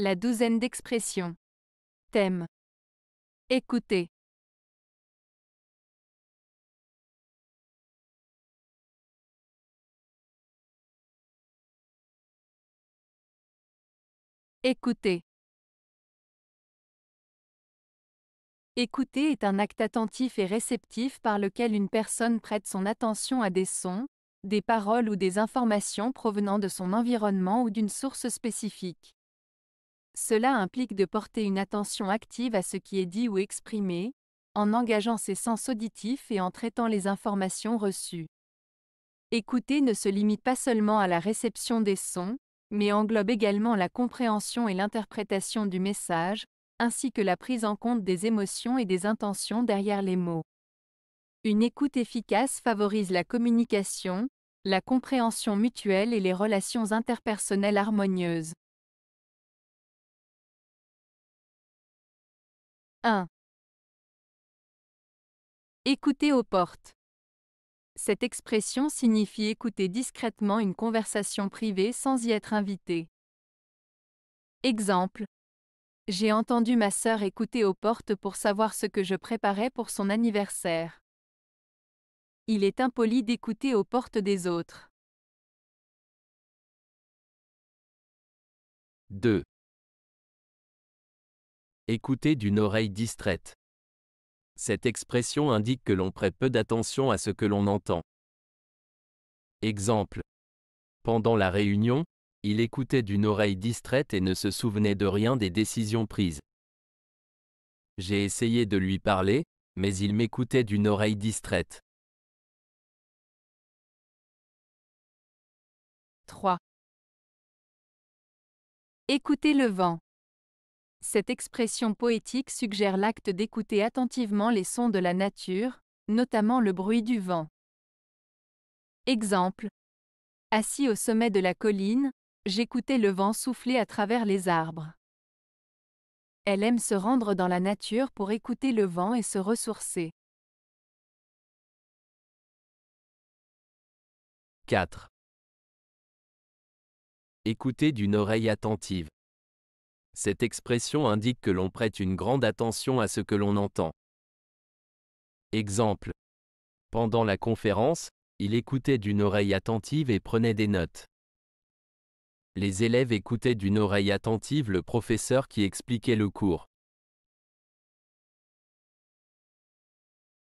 La douzaine d'expressions. Thème. Écoutez. Écoutez. Écouter est un acte attentif et réceptif par lequel une personne prête son attention à des sons, des paroles ou des informations provenant de son environnement ou d'une source spécifique. Cela implique de porter une attention active à ce qui est dit ou exprimé, en engageant ses sens auditifs et en traitant les informations reçues. Écouter ne se limite pas seulement à la réception des sons, mais englobe également la compréhension et l'interprétation du message, ainsi que la prise en compte des émotions et des intentions derrière les mots. Une écoute efficace favorise la communication, la compréhension mutuelle et les relations interpersonnelles harmonieuses. 1. Écouter aux portes. Cette expression signifie écouter discrètement une conversation privée sans y être invité. Exemple. J'ai entendu ma sœur écouter aux portes pour savoir ce que je préparais pour son anniversaire. Il est impoli d'écouter aux portes des autres. 2 écouter d'une oreille distraite. Cette expression indique que l'on prête peu d'attention à ce que l'on entend. Exemple. Pendant la réunion, il écoutait d'une oreille distraite et ne se souvenait de rien des décisions prises. J'ai essayé de lui parler, mais il m'écoutait d'une oreille distraite. 3. Écoutez le vent. Cette expression poétique suggère l'acte d'écouter attentivement les sons de la nature, notamment le bruit du vent. Exemple. Assis au sommet de la colline, j'écoutais le vent souffler à travers les arbres. Elle aime se rendre dans la nature pour écouter le vent et se ressourcer. 4. Écouter d'une oreille attentive. Cette expression indique que l'on prête une grande attention à ce que l'on entend. Exemple. Pendant la conférence, il écoutait d'une oreille attentive et prenait des notes. Les élèves écoutaient d'une oreille attentive le professeur qui expliquait le cours.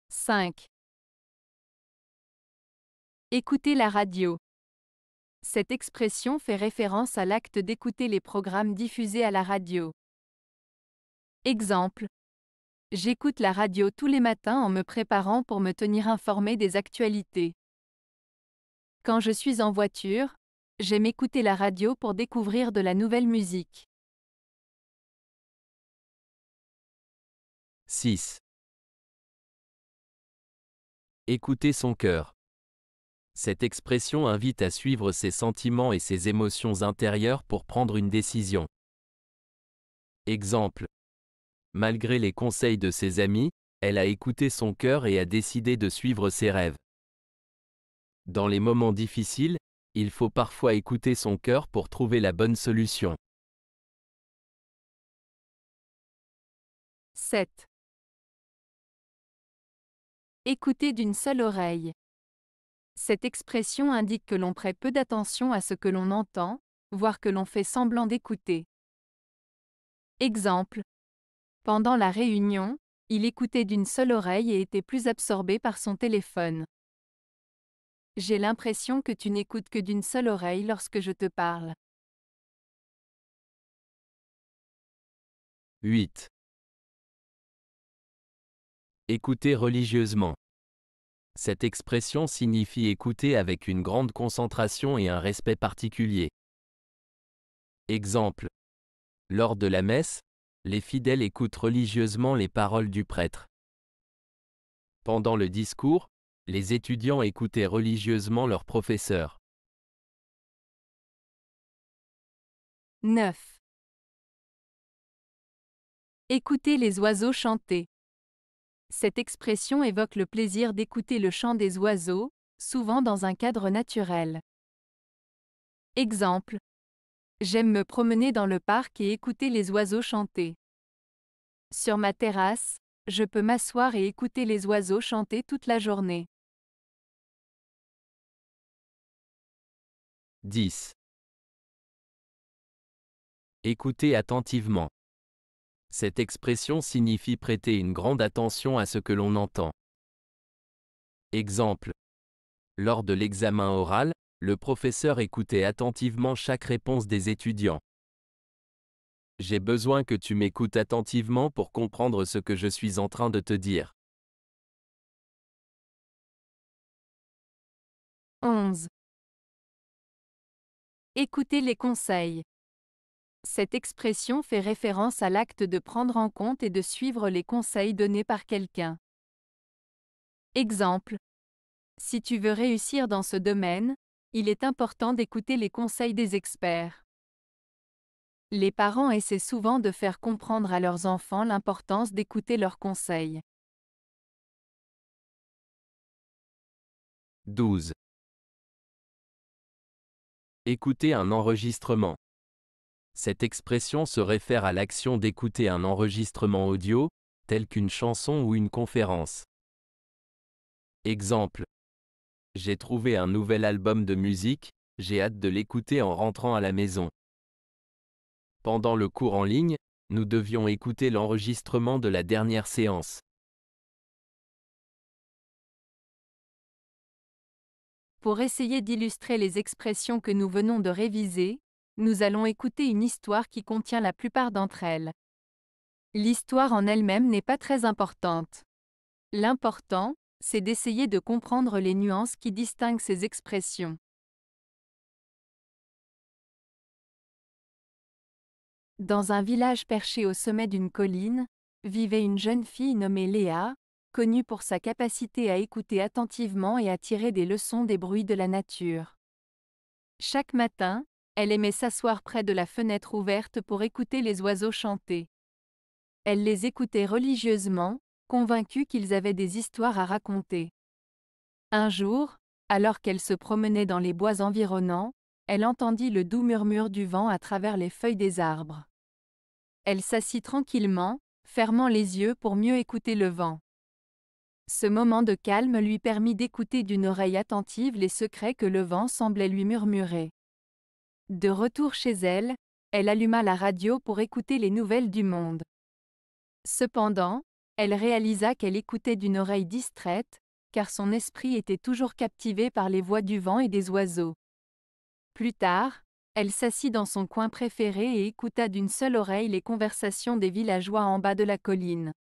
5. Écoutez la radio. Cette expression fait référence à l'acte d'écouter les programmes diffusés à la radio. Exemple. J'écoute la radio tous les matins en me préparant pour me tenir informé des actualités. Quand je suis en voiture, j'aime écouter la radio pour découvrir de la nouvelle musique. 6. Écouter son cœur. Cette expression invite à suivre ses sentiments et ses émotions intérieures pour prendre une décision. Exemple. Malgré les conseils de ses amis, elle a écouté son cœur et a décidé de suivre ses rêves. Dans les moments difficiles, il faut parfois écouter son cœur pour trouver la bonne solution. 7. Écouter d'une seule oreille. Cette expression indique que l'on prête peu d'attention à ce que l'on entend, voire que l'on fait semblant d'écouter. Exemple. Pendant la réunion, il écoutait d'une seule oreille et était plus absorbé par son téléphone. J'ai l'impression que tu n'écoutes que d'une seule oreille lorsque je te parle. 8. Écouter religieusement. Cette expression signifie écouter avec une grande concentration et un respect particulier. Exemple. Lors de la messe, les fidèles écoutent religieusement les paroles du prêtre. Pendant le discours, les étudiants écoutaient religieusement leur professeur. 9. Écoutez les oiseaux chanter. Cette expression évoque le plaisir d'écouter le chant des oiseaux, souvent dans un cadre naturel. Exemple. J'aime me promener dans le parc et écouter les oiseaux chanter. Sur ma terrasse, je peux m'asseoir et écouter les oiseaux chanter toute la journée. 10. Écoutez attentivement. Cette expression signifie prêter une grande attention à ce que l'on entend. Exemple. Lors de l'examen oral, le professeur écoutait attentivement chaque réponse des étudiants. J'ai besoin que tu m'écoutes attentivement pour comprendre ce que je suis en train de te dire. 11. Écoutez les conseils. Cette expression fait référence à l'acte de prendre en compte et de suivre les conseils donnés par quelqu'un. Exemple. Si tu veux réussir dans ce domaine, il est important d'écouter les conseils des experts. Les parents essaient souvent de faire comprendre à leurs enfants l'importance d'écouter leurs conseils. 12. Écouter un enregistrement. Cette expression se réfère à l'action d'écouter un enregistrement audio, tel qu'une chanson ou une conférence. Exemple. J'ai trouvé un nouvel album de musique, j'ai hâte de l'écouter en rentrant à la maison. Pendant le cours en ligne, nous devions écouter l'enregistrement de la dernière séance. Pour essayer d'illustrer les expressions que nous venons de réviser, nous allons écouter une histoire qui contient la plupart d'entre elles. L'histoire en elle-même n'est pas très importante. L'important, c'est d'essayer de comprendre les nuances qui distinguent ces expressions. Dans un village perché au sommet d'une colline, vivait une jeune fille nommée Léa, connue pour sa capacité à écouter attentivement et à tirer des leçons des bruits de la nature. Chaque matin, elle aimait s'asseoir près de la fenêtre ouverte pour écouter les oiseaux chanter. Elle les écoutait religieusement, convaincue qu'ils avaient des histoires à raconter. Un jour, alors qu'elle se promenait dans les bois environnants, elle entendit le doux murmure du vent à travers les feuilles des arbres. Elle s'assit tranquillement, fermant les yeux pour mieux écouter le vent. Ce moment de calme lui permit d'écouter d'une oreille attentive les secrets que le vent semblait lui murmurer. De retour chez elle, elle alluma la radio pour écouter les nouvelles du monde. Cependant, elle réalisa qu'elle écoutait d'une oreille distraite, car son esprit était toujours captivé par les voix du vent et des oiseaux. Plus tard, elle s'assit dans son coin préféré et écouta d'une seule oreille les conversations des villageois en bas de la colline.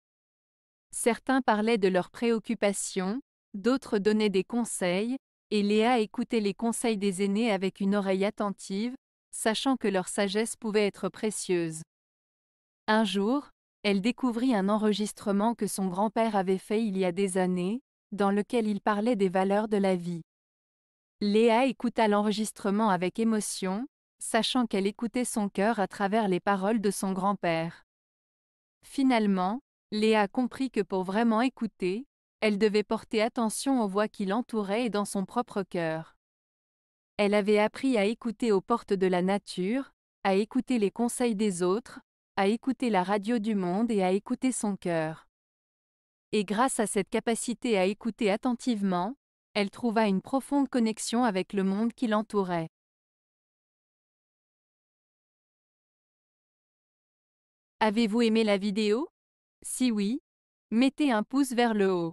Certains parlaient de leurs préoccupations, d'autres donnaient des conseils, et Léa écoutait les conseils des aînés avec une oreille attentive, sachant que leur sagesse pouvait être précieuse. Un jour, elle découvrit un enregistrement que son grand-père avait fait il y a des années, dans lequel il parlait des valeurs de la vie. Léa écouta l'enregistrement avec émotion, sachant qu'elle écoutait son cœur à travers les paroles de son grand-père. Finalement, Léa comprit que pour vraiment écouter, elle devait porter attention aux voix qui l'entouraient et dans son propre cœur. Elle avait appris à écouter aux portes de la nature, à écouter les conseils des autres, à écouter la radio du monde et à écouter son cœur. Et grâce à cette capacité à écouter attentivement, elle trouva une profonde connexion avec le monde qui l'entourait. Avez-vous aimé la vidéo Si oui, mettez un pouce vers le haut.